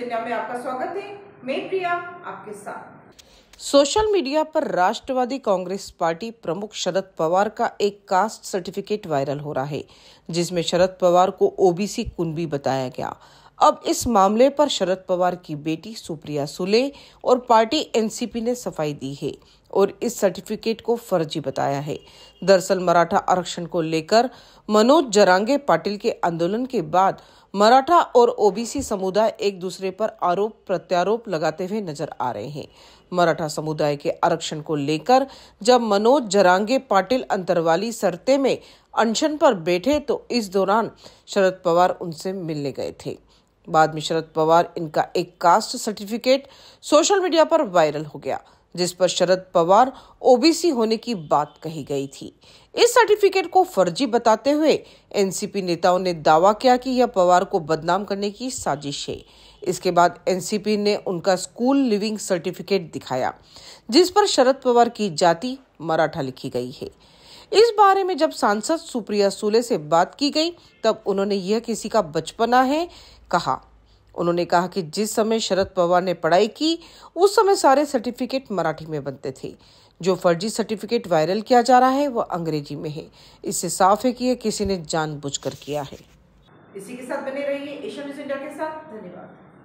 India में आपका स्वागत है मैं प्रिया आपके साथ सोशल मीडिया पर राष्ट्रवादी कांग्रेस पार्टी प्रमुख शरद पवार का एक कास्ट सर्टिफिकेट वायरल हो रहा है जिसमें शरद पवार को ओबीसी कुनबी बताया गया अब इस मामले पर शरद पवार की बेटी सुप्रिया सुले और पार्टी एनसीपी ने सफाई दी है और इस सर्टिफिकेट को फर्जी बताया है दरअसल मराठा आरक्षण को लेकर मनोज जरांगे पाटिल के आंदोलन के बाद मराठा और ओबीसी समुदाय एक दूसरे पर आरोप प्रत्यारोप लगाते हुए नजर आ रहे हैं मराठा समुदाय के आरक्षण को लेकर जब मनोज जरांगे पाटिल अंतरवाली सरते में अनशन पर बैठे तो इस दौरान शरद पवार उनसे मिलने गए थे बाद में शरद पवार इनका एक कास्ट सर्टिफिकेट सोशल मीडिया पर वायरल हो गया जिस पर शरद पवार ओबीसी होने की बात कही गई थी इस सर्टिफिकेट को फर्जी बताते हुए एनसीपी नेताओं ने दावा किया कि यह पवार को बदनाम करने की साजिश है इसके बाद एनसीपी ने उनका स्कूल लिविंग सर्टिफिकेट दिखाया जिस पर शरद पवार की जाति मराठा लिखी गई है इस बारे में जब सांसद सुप्रिया सूले से बात की गई तब उन्होंने यह किसी का बचपना है कहा उन्होंने कहा कि जिस समय शरद पवार ने पढ़ाई की उस समय सारे सर्टिफिकेट मराठी में बनते थे जो फर्जी सर्टिफिकेट वायरल किया जा रहा है वह अंग्रेजी में है इससे साफ है कि यह किसी ने जानबूझकर किया है इसी के साथ बने रहिए एशिया न्यूज इंडिया के साथ धन्यवाद